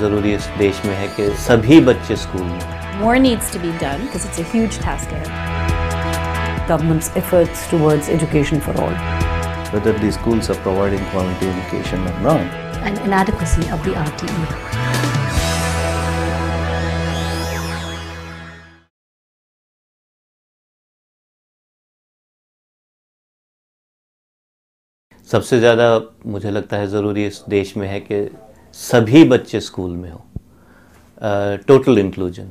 ज़रूरी इस देश में है कि सभी बच्चे स्कूल में More needs to be done because it's a huge task ahead. Government's efforts towards education for all. Whether the schools are providing quality education or not. An inadequacy of the RTE. सबसे ज़्यादा मुझे लगता है ज़रूरी इस देश में है कि सभी बच्चे स्कूल में हो टोटल इंक्लूजन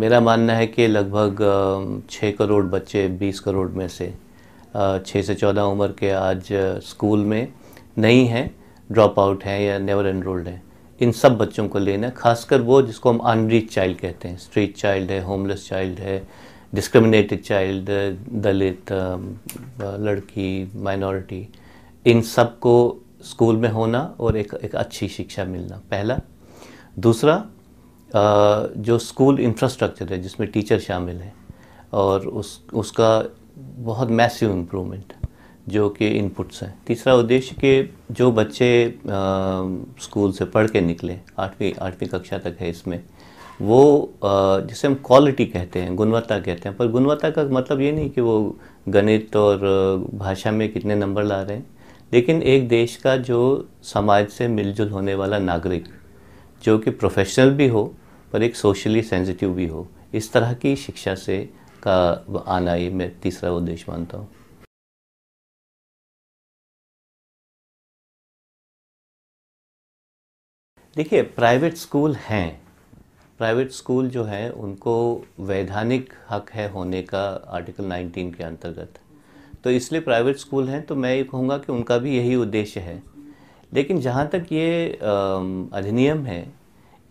मेरा मानना है कि लगभग छः करोड़ बच्चे बीस करोड़ में से छः से चौदह उम्र के आज स्कूल में नहीं हैं ड्रॉप आउट हैं या नेवर एनरोल्ड हैं इन सब बच्चों को लेना खासकर वो जिसको हम अनरीच चाइल्ड कहते हैं स्ट्रीट चाइल्ड है होमलेस चाइल्ड है डिस्क्रिमिनेटेड चाइल्ड दलित लड़की माइनॉरिटी इन सब को स्कूल में होना और एक एक अच्छी शिक्षा मिलना पहला दूसरा जो स्कूल इंफ्रास्ट्रक्चर है जिसमें टीचर शामिल हैं और उस उसका बहुत मैसिव इम्प्रूवमेंट जो कि इनपुट्स हैं तीसरा उद्देश्य कि जो बच्चे स्कूल से पढ़ के निकले आठवीं आठवीं कक्षा तक है इसमें वो जिसे हम क्वालिटी कहते हैं गुणवत्ता कहते हैं पर गुणवत्ता का मतलब ये नहीं कि वो गणित और भाषा में कितने नंबर ला रहे हैं लेकिन एक देश का जो समाज से मिलजुल होने वाला नागरिक जो कि प्रोफेशनल भी हो पर एक सोशली सेंसिटिव भी हो इस तरह की शिक्षा से का आना ये मैं तीसरा उद्देश्य मानता हूँ देखिए प्राइवेट स्कूल हैं प्राइवेट स्कूल जो हैं उनको वैधानिक हक है होने का आर्टिकल 19 के अंतर्गत तो इसलिए प्राइवेट स्कूल हैं तो मैं ये कहूँगा कि उनका भी यही उद्देश्य है लेकिन जहाँ तक ये अधिनियम है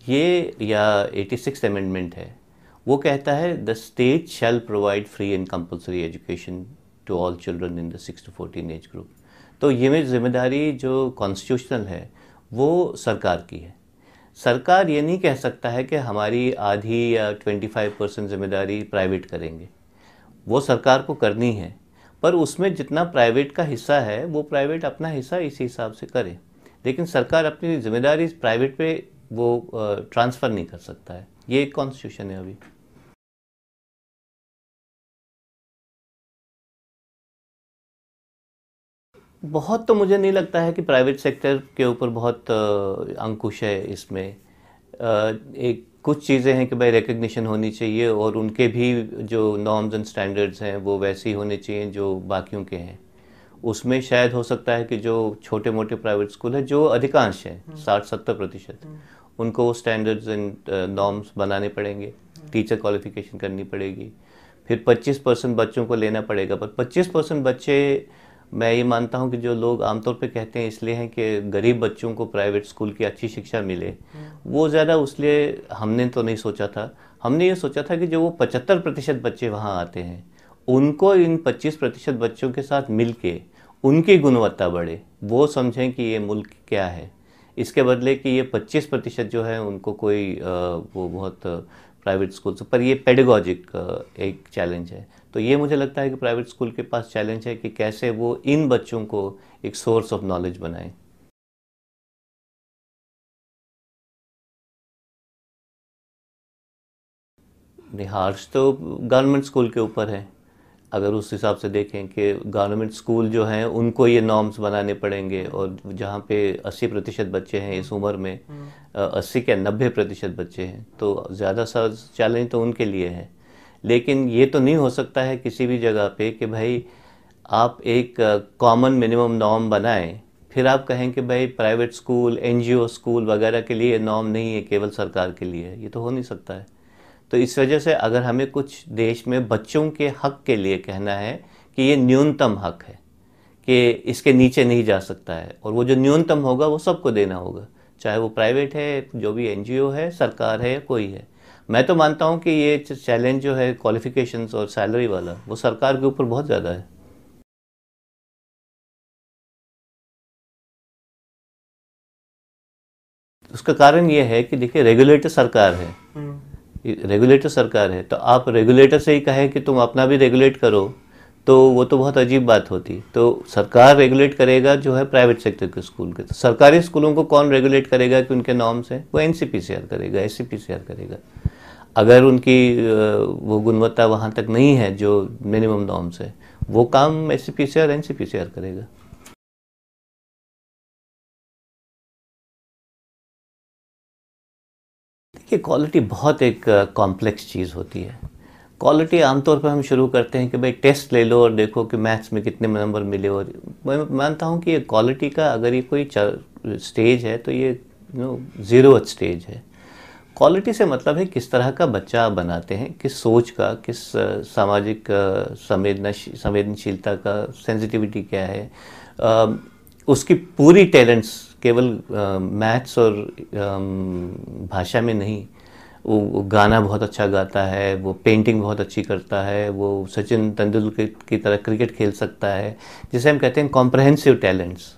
ये या 86 अमेंडमेंट है वो कहता है the state shall provide free and compulsory education to all children in the six to fourteen age group तो ये मेरी जिम्मेदारी जो कॉन्स्टिट्यूशनल है वो सरकार की है सरकार ये नहीं कह सकता है कि हमारी आधी या 25 परसेंट जिम्मेदारी प्राइवेट करेंगे वो सरकार को करनी है पर उसमें जितना प्राइवेट का हिस्सा है वो प्राइवेट अपना हिस्सा इसी हिसाब से करे लेकिन सरकार अपनी जिम्मेदारी प्राइवेट पे वो ट्रांसफ़र नहीं कर सकता है ये कॉन्स्टिट्यूशन है अभी बहुत तो मुझे नहीं लगता है कि प्राइवेट सेक्टर के ऊपर बहुत अंकुश है इसमें एक कुछ चीज़ें हैं कि भाई रिकग्निशन होनी चाहिए और उनके भी जो नॉर्म्स एंड स्टैंडर्ड्स हैं वो वैसे ही होने चाहिए जो बाकियों के हैं उसमें शायद हो सकता है कि जो छोटे मोटे प्राइवेट स्कूल हैं जो अधिकांश हैं हम्म। साठ सत्तर प्रतिशत हम्म। उनको वो स्टैंडर्ड्स एंड नॉर्म्स बनाने पड़ेंगे टीचर हम्म। क्वालिफिकेशन करनी पड़ेगी फिर 25 परसेंट बच्चों को लेना पड़ेगा पर 25 परसेंट बच्चे मैं ये मानता हूँ कि जो लोग आमतौर पे कहते हैं इसलिए हैं कि गरीब बच्चों को प्राइवेट स्कूल की अच्छी शिक्षा मिले हम्म। वो ज़्यादा उसलिए हमने तो नहीं सोचा था हमने ये सोचा था कि जो वो पचहत्तर प्रतिशत बच्चे वहाँ आते हैं उनको इन पच्चीस प्रतिशत बच्चों के साथ मिल के उनकी गुणवत्ता बढ़े वो समझें कि ये मुल्क क्या है इसके बदले कि ये पच्चीस प्रतिशत जो है उनको कोई वो बहुत प्राइवेट स्कूल पर ये पेडागॉजिक एक चैलेंज है तो ये मुझे लगता है कि प्राइवेट स्कूल के पास चैलेंज है कि कैसे वो इन बच्चों को एक सोर्स ऑफ नॉलेज बनाएं निहार्श तो गवर्नमेंट स्कूल के ऊपर है अगर उस हिसाब से देखें कि गवर्नमेंट स्कूल जो हैं उनको ये नॉर्म्स बनाने पड़ेंगे और जहाँ पे 80 प्रतिशत बच्चे हैं इस उम्र में 80 हम्म। के 90 प्रतिशत बच्चे हैं तो ज़्यादा सा चैलेंज तो उनके लिए है लेकिन ये तो नहीं हो सकता है किसी भी जगह पे कि भाई आप एक कॉमन मिनिमम नॉर्म बनाएं फिर आप कहें कि भाई प्राइवेट स्कूल एनजीओ स्कूल वगैरह के लिए नॉर्म नहीं है केवल सरकार के लिए ये तो हो नहीं सकता है तो इस वजह से अगर हमें कुछ देश में बच्चों के हक के लिए कहना है कि ये न्यूनतम हक है कि इसके नीचे नहीं जा सकता है और वो जो न्यूनतम होगा वो सबको देना होगा चाहे वो प्राइवेट है जो भी एनजीओ है सरकार है कोई है मैं तो मानता हूँ कि ये चैलेंज जो है क्वालिफिकेशंस और सैलरी वाला वो सरकार के ऊपर बहुत ज़्यादा है उसका कारण ये है कि देखिए रेगुलेटर सरकार है रेगुलेटर हम्म। सरकार है तो आप रेगुलेटर से ही कहें कि तुम अपना भी रेगुलेट करो तो वो तो बहुत अजीब बात होती तो सरकार रेगुलेट करेगा जो है प्राइवेट सेक्टर के स्कूल के तो सरकारी स्कूलों को कौन रेगुलेट करेगा कि उनके नॉर्म्स हैं वो एन करेगा एस करेगा अगर उनकी वो गुणवत्ता वहाँ तक नहीं है जो मिनिमम नॉर्म्स है वो काम S C P C R N C P C R करेगा देखिए क्वालिटी बहुत एक कॉम्प्लेक्स चीज़ होती है क्वालिटी आमतौर पर हम शुरू करते हैं कि भाई टेस्ट ले लो और देखो कि मैथ्स में कितने नंबर मिले और मैं मानता हूँ कि ये क्वालिटी का अगर ये कोई स्टेज है तो ये यू नो ज़ीरो स्टेज है क्वालिटी से मतलब है किस तरह का बच्चा आप बनाते हैं किस सोच का किस सामाजिक संवेदना संवेदनशीलता का सेंसिटिविटी क्या है उसकी पूरी टैलेंट्स केवल मैथ्स और भाषा में नहीं वो, गाना बहुत अच्छा गाता है वो पेंटिंग बहुत अच्छी करता है वो सचिन तेंदुलकर की तरह क्रिकेट खेल सकता है जिसे हम कहते हैं कॉम्प्रहेंसिव टैलेंट्स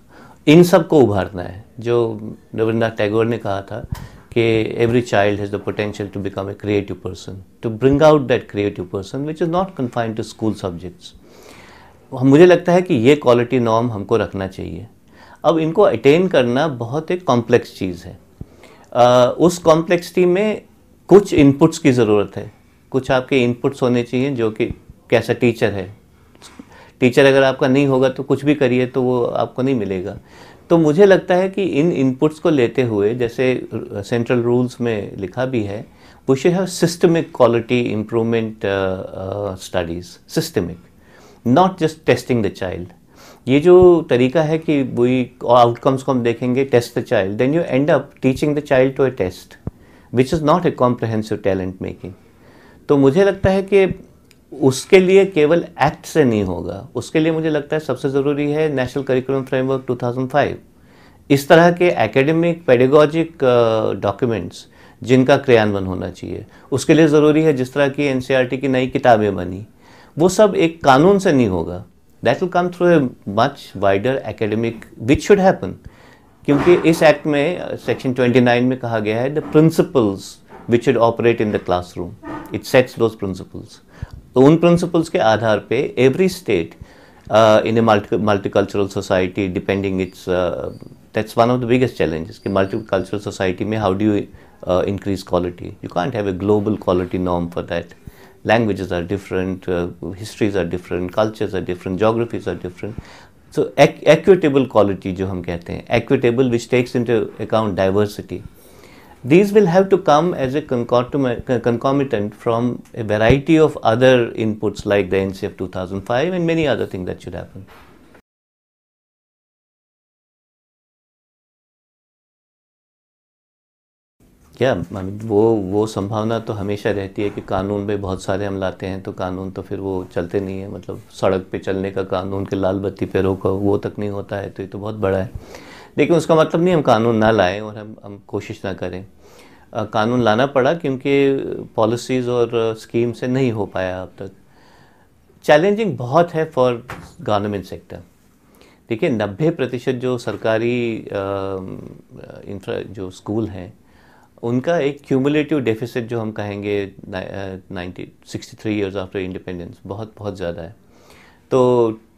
इन सब को उभारना है जो रविन्द्रनाथ टैगोर ने कहा था कि every child has the potential to become a creative person to bring out that creative person which is not confined to school subjects मुझे लगता है कि ये क्वालिटी नॉर्म हमको रखना चाहिए अब इनको अटेन करना बहुत एक कॉम्प्लेक्स चीज़ है आ, उस कॉम्प्लेक्सिटी में कुछ इनपुट्स की ज़रूरत है कुछ आपके इनपुट्स होने चाहिए जो कि कैसा टीचर है टीचर अगर आपका नहीं होगा तो कुछ भी करिए तो वो आपको नहीं मिलेगा तो मुझे लगता है कि इन इनपुट्स को लेते हुए जैसे सेंट्रल रूल्स में लिखा भी है वो should have systemic quality improvement studies systemic not just testing the child ये जो तरीका है कि वही आउटकम्स को हम देखेंगे test the child then you end up teaching the child to a test which is not a comprehensive talent making तो मुझे लगता है कि उसके लिए केवल एक्ट से नहीं होगा उसके लिए मुझे लगता है सबसे ज़रूरी है नेशनल करिकुलम फ्रेमवर्क 2005 इस तरह के एकेडमिक पेडिगोजिक डॉक्यूमेंट्स जिनका क्रियान्वयन होना चाहिए उसके लिए ज़रूरी है जिस तरह की एन e की नई किताबें बनी वो सब एक कानून से नहीं होगा that will come through a much wider academic which should happen क्योंकि इस एक्ट में सेक्शन 29 में कहा गया है the principles which should operate in the classroom it sets those principles तो उन प्रिंसिपल्स के आधार पे every state in a cultural society depending its that's one of the biggest challenges कि मल्टी कल्चरल सोसाइटी में how do you increase quality you can't have a global quality norm for that languages are different histories are different cultures are different geographies are different so equitable quality जो हम कहते हैं equitable which takes into account diversity These will have to come as a concomitant from a variety of other inputs like the NCF 2005 and many other things that should happen. क्या yeah, वो वो संभावना तो हमेशा रहती है कि कानून में बहुत सारे हम लाते हैं तो कानून तो फिर वो चलते नहीं है मतलब सड़क पे चलने का कानून के लाल बत्ती पे रोको वो तक नहीं होता है तो ये तो बहुत बड़ा है लेकिन उसका मतलब नहीं हम कानून ना लाएं और हम हम कोशिश ना करें आ, कानून लाना पड़ा क्योंकि पॉलिसीज़ और स्कीम से नहीं हो पाया अब तक चैलेंजिंग बहुत है फॉर गवर्नमेंट सेक्टर देखिए नब्बे प्रतिशत जो सरकारी इंफ्रा जो स्कूल हैं उनका एक क्यूमुलेटिव डेफिसिट जो हम कहेंगे ninety sixty three years after independence बहुत बहुत ज़्यादा है तो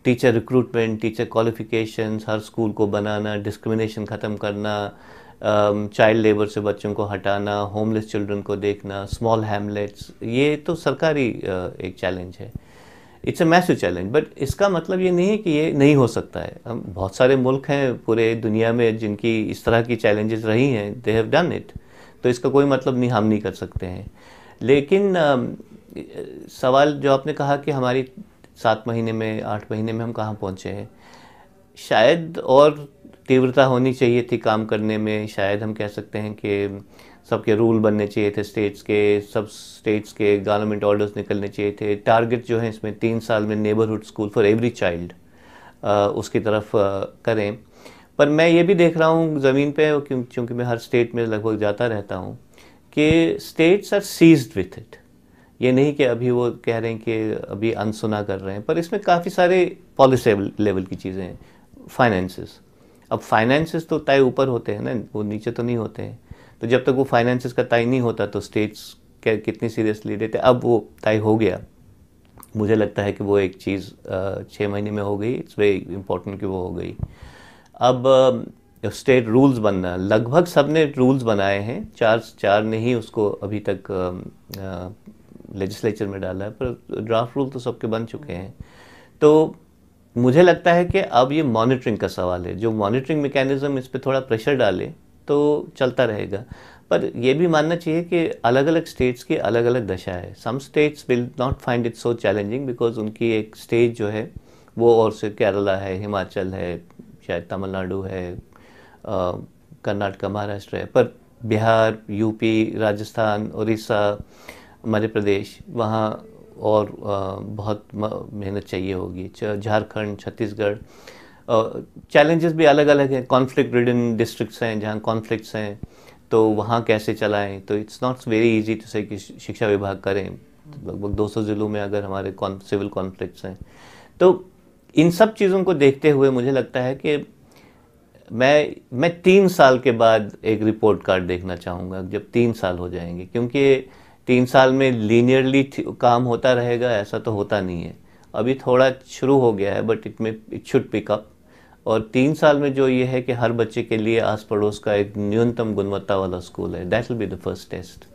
टीचर रिक्रूटमेंट टीचर क्वालिफिकेशंस हर स्कूल को बनाना डिस्क्रिमिनेशन ख़त्म करना चाइल्ड um, लेबर से बच्चों को हटाना होमलेस चिल्ड्रन को देखना स्मॉल हैमलेट्स ये तो सरकारी uh, एक चैलेंज है it's a massive challenge but इसका मतलब ये नहीं है कि ये नहीं हो सकता है हम बहुत सारे मुल्क हैं पूरे दुनिया में जिनकी इस तरह की चैलेंजेस रही हैं दे हैव डन इट तो इसका कोई मतलब नहीं हम नहीं कर सकते हैं लेकिन um, सवाल जो आपने कहा कि हमारी सात महीने में आठ महीने में हम कहाँ पहुँचे हैं शायद और तीव्रता होनी चाहिए थी काम करने में शायद हम कह सकते हैं कि सबके रूल बनने चाहिए थे स्टेट्स के सब स्टेट्स के गवर्नमेंट ऑर्डर्स निकलने चाहिए थे टारगेट जो है इसमें तीन साल में neighbourhood school for every child उसकी तरफ करें पर मैं ये भी देख रहा हूँ ज़मीन पे क्योंकि मैं हर स्टेट में लगभग जाता रहता हूँ कि states are seized with it ये नहीं कि अभी वो कह रहे हैं कि अभी अनसुना कर रहे हैं पर इसमें काफ़ी सारे पॉलिसी लेवल की चीज़ें हैं फाइनेंसिस अब फाइनेंसिस तो तय ऊपर होते हैं ना वो नीचे तो नहीं होते हैं तो जब तक वो फाइनेंसिस का तय नहीं होता तो स्टेट्स कितनी सीरियसली लेते अब वो तय हो गया मुझे लगता है कि वो एक चीज़ छः महीने में हो गई इट्स वेरी इंपॉर्टेंट कि वो हो गई अब स्टेट रूल्स बनना लगभग सब ने रूल्स बनाए हैं चार चार ने ही उसको अभी तक लेजिस्लेचर में डाला है पर ड्राफ्ट रूल तो सबके बन चुके हैं तो मुझे लगता है कि अब ये मॉनिटरिंग का सवाल है जो मॉनिटरिंग मेकेनिज़्म इस पर थोड़ा प्रेशर डाले तो चलता रहेगा पर यह भी मानना चाहिए कि अलग अलग स्टेट्स की अलग अलग दशा है some states will not find it so challenging because उनकी एक स्टेज जो है वो और से केरला है हिमाचल है शायद तमिलनाडु है कर्नाटका महाराष्ट्र है पर बिहार यूपी राजस्थान उड़ीसा मध्य प्रदेश वहाँ और बहुत मेहनत चाहिए होगी झारखंड छत्तीसगढ़ चैलेंजेस भी अलग अलग हैं कॉन्फ्लिक्ट रिडन डिस्ट्रिक्ट्स हैं जहाँ कॉन्फ्लिक्ट्स हैं तो वहाँ कैसे चलाएं तो it's not very easy to say कि शिक्षा विभाग करें लगभग 200 ज़िलों में अगर हमारे सिविल कॉन्फ्लिक्ट्स हैं तो इन सब चीज़ों को देखते हुए मुझे लगता है कि मैं मैं तीन साल के बाद एक रिपोर्ट कार्ड देखना चाहूँगा जब तीन साल हो जाएंगे क्योंकि तीन साल में लीनियरली काम होता रहेगा ऐसा तो होता नहीं है अभी थोड़ा शुरू हो गया है बट इट में इट शुड पिकअप और तीन साल में जो ये है कि हर बच्चे के लिए आस पड़ोस का एक न्यूनतम गुणवत्ता वाला स्कूल है that will be the first test